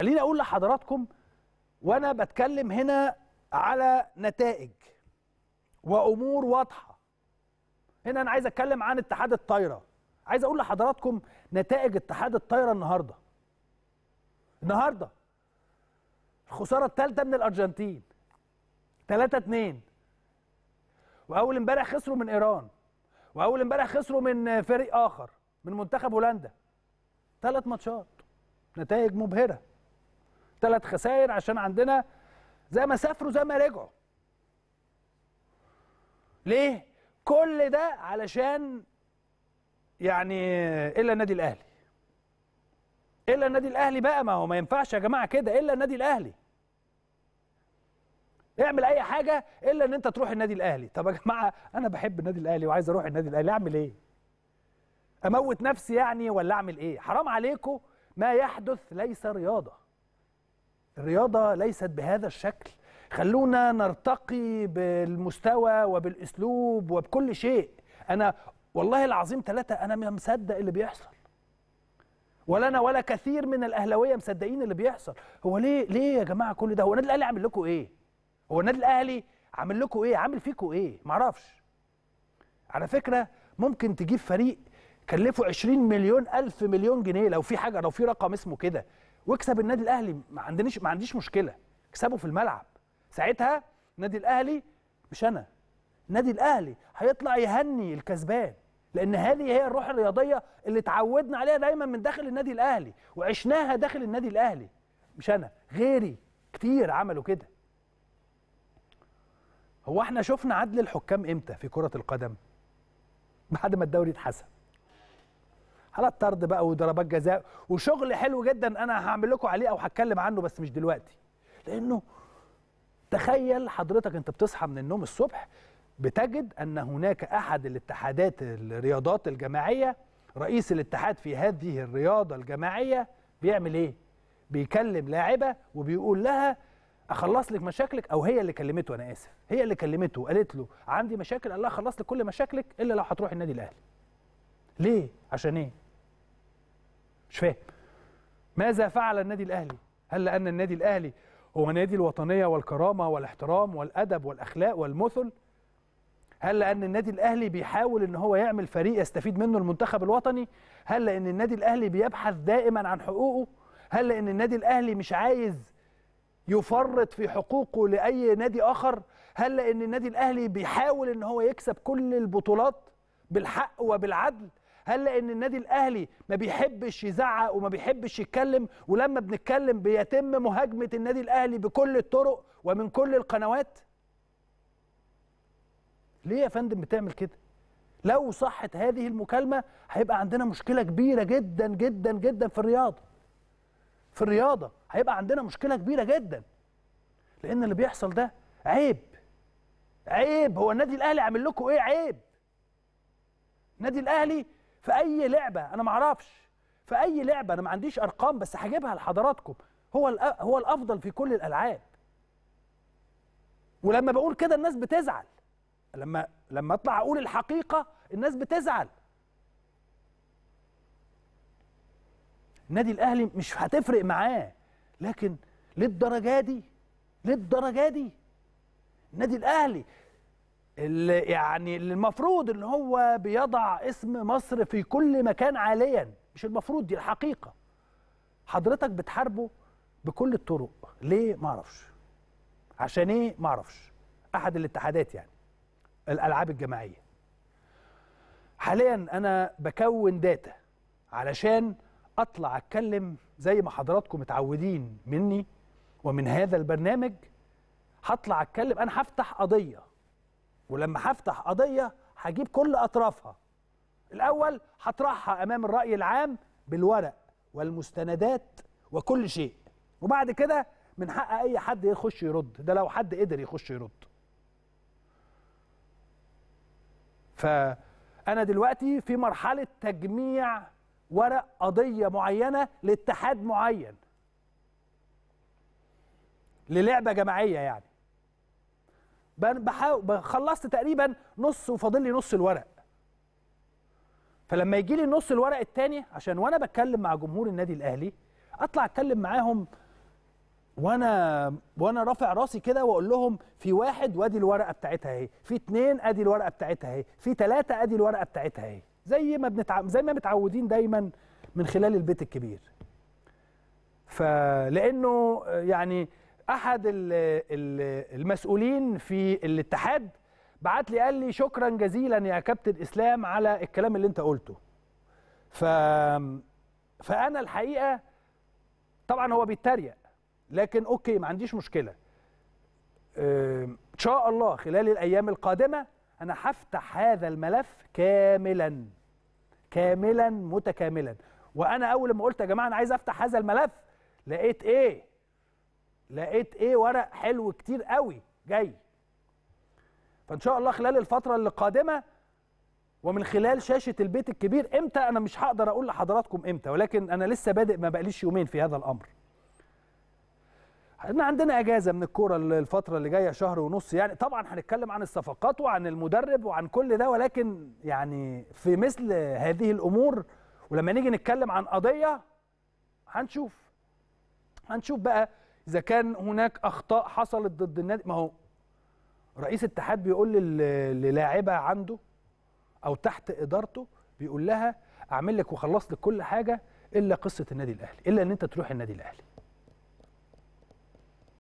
خليني اقول لحضراتكم وانا بتكلم هنا على نتائج وامور واضحه هنا انا عايز اتكلم عن اتحاد الطايره عايز اقول لحضراتكم نتائج اتحاد الطايره النهارده النهارده الخساره الثالثه من الارجنتين 3 2 واول امبارح خسروا من ايران واول امبارح خسروا من فريق اخر من منتخب هولندا ثلاث ماتشات نتائج مبهره ثلاث خسائر عشان عندنا زي ما سافروا زي ما رجعوا ليه كل ده علشان يعني الا النادي الاهلي الا النادي الاهلي بقى ما هو ما ينفعش يا جماعه كده الا النادي الاهلي اعمل اي حاجه الا ان انت تروح النادي الاهلي طب يا جماعه انا بحب النادي الاهلي وعايز اروح النادي الاهلي اعمل ايه اموت نفسي يعني ولا اعمل ايه حرام عليكم ما يحدث ليس رياضه الرياضة ليست بهذا الشكل خلونا نرتقي بالمستوى وبالأسلوب وبكل شيء أنا والله العظيم ثلاثة أنا مصدق اللي بيحصل ولا أنا ولا كثير من الأهلاوية مصدقين اللي بيحصل هو ليه ليه يا جماعة كل ده هو النادي الأهلي عامل لكم إيه هو النادي الأهلي عامل لكم إيه عامل فيكم إيه معرفش على فكرة ممكن تجيب فريق كلفه 20 مليون ألف مليون جنيه لو في حاجة لو في رقم اسمه كده واكسب النادي الاهلي ما عندنيش ما عنديش مشكله اكسبه في الملعب ساعتها النادي الاهلي مش انا النادي الاهلي هيطلع يهني الكسبان لان هذه هي الروح الرياضيه اللي اتعودنا عليها دايما من داخل النادي الاهلي وعشناها داخل النادي الاهلي مش انا غيري كتير عملوا كده هو احنا شفنا عدل الحكام امتى في كره القدم بعد ما الدوري اتحسب على الطرد بقى وضربات جزاء وشغل حلو جدا انا هعمل لكم عليه او هتكلم عنه بس مش دلوقتي لانه تخيل حضرتك انت بتصحى من النوم الصبح بتجد ان هناك احد الاتحادات الرياضات الجماعيه رئيس الاتحاد في هذه الرياضه الجماعيه بيعمل ايه بيكلم لاعبه وبيقول لها اخلص لك مشاكلك او هي اللي كلمته انا اسف هي اللي كلمته وقالت له عندي مشاكل قال لها اخلص لك كل مشاكلك الا لو هتروح النادي الاهلي ليه عشان ايه مش فاهم ماذا فعل النادي الاهلي هل لان النادي الاهلي هو نادي الوطنيه والكرامه والاحترام والادب والاخلاق والمثل هل لان النادي الاهلي بيحاول ان هو يعمل فريق يستفيد منه المنتخب الوطني هل لان النادي الاهلي بيبحث دائما عن حقوقه هل لان النادي الاهلي مش عايز يفرط في حقوقه لاي نادي اخر هل لان النادي الاهلي بيحاول ان هو يكسب كل البطولات بالحق وبالعدل هل لان النادي الاهلي ما بيحبش يزعق وما بيحبش يتكلم ولما بنتكلم بيتم مهاجمه النادي الاهلي بكل الطرق ومن كل القنوات ليه يا فندم بتعمل كده لو صحت هذه المكالمه هيبقى عندنا مشكله كبيره جدا جدا جدا في الرياضه في الرياضه هيبقى عندنا مشكله كبيره جدا لان اللي بيحصل ده عيب عيب هو النادي الاهلي عامل لكم ايه عيب النادي الاهلي في اي لعبه انا ما اعرفش في اي لعبه انا ما عنديش ارقام بس هجيبها لحضراتكم هو هو الافضل في كل الالعاب ولما بقول كده الناس بتزعل لما لما اطلع اقول الحقيقه الناس بتزعل النادي الاهلي مش هتفرق معاه لكن للدرجه دي للدرجه دي النادي الاهلي اللي يعني اللي المفروض ان هو بيضع اسم مصر في كل مكان عاليا مش المفروض دي الحقيقه حضرتك بتحاربه بكل الطرق ليه ما اعرفش عشان ايه ما اعرفش احد الاتحادات يعني الالعاب الجماعيه حاليا انا بكون داتا علشان اطلع اتكلم زي ما حضراتكم متعودين مني ومن هذا البرنامج هطلع اتكلم انا هفتح قضيه ولما هفتح قضيه هجيب كل اطرافها الاول هطرحها امام الراي العام بالورق والمستندات وكل شيء وبعد كده من حق اي حد يخش يرد ده لو حد قدر يخش يرد فانا دلوقتي في مرحله تجميع ورق قضيه معينه لاتحاد معين للعبه جماعيه يعني خلصت تقريبا نص وفاضل لي نص الورق فلما يجي لي نص الورق الثاني عشان وانا بتكلم مع جمهور النادي الاهلي اطلع اتكلم معاهم وانا وانا رافع راسي كده واقول لهم في واحد وادي الورقه بتاعتها اهي في اتنين ادي الورقه بتاعتها اهي في تلاته ادي الورقه بتاعتها اهي زي ما بنتع... زي ما متعودين دايما من خلال البيت الكبير فلانه يعني احد المسؤولين في الاتحاد بعت لي قال لي شكرا جزيلا يا كابتن اسلام على الكلام اللي انت قلته ف فانا الحقيقه طبعا هو بيتريق لكن اوكي ما عنديش مشكله ان شاء الله خلال الايام القادمه انا هفتح هذا الملف كاملا كاملا متكاملا وانا اول ما قلت يا جماعه انا عايز افتح هذا الملف لقيت ايه لقيت ايه ورق حلو كتير قوي جاي فان شاء الله خلال الفتره اللي قادمه ومن خلال شاشه البيت الكبير امتى انا مش هقدر اقول لحضراتكم امتى ولكن انا لسه بادئ ما بقاليش يومين في هذا الامر احنا عندنا اجازه من الكوره الفتره اللي جايه شهر ونص يعني طبعا هنتكلم عن الصفقات وعن المدرب وعن كل ده ولكن يعني في مثل هذه الامور ولما نيجي نتكلم عن قضيه هنشوف هنشوف بقى اذا كان هناك اخطاء حصلت ضد النادي ما هو رئيس اتحاد بيقول للاعبه عنده او تحت ادارته بيقول لها اعمل لك وخلص لك كل حاجه الا قصه النادي الاهلي الا ان انت تروح النادي الاهلي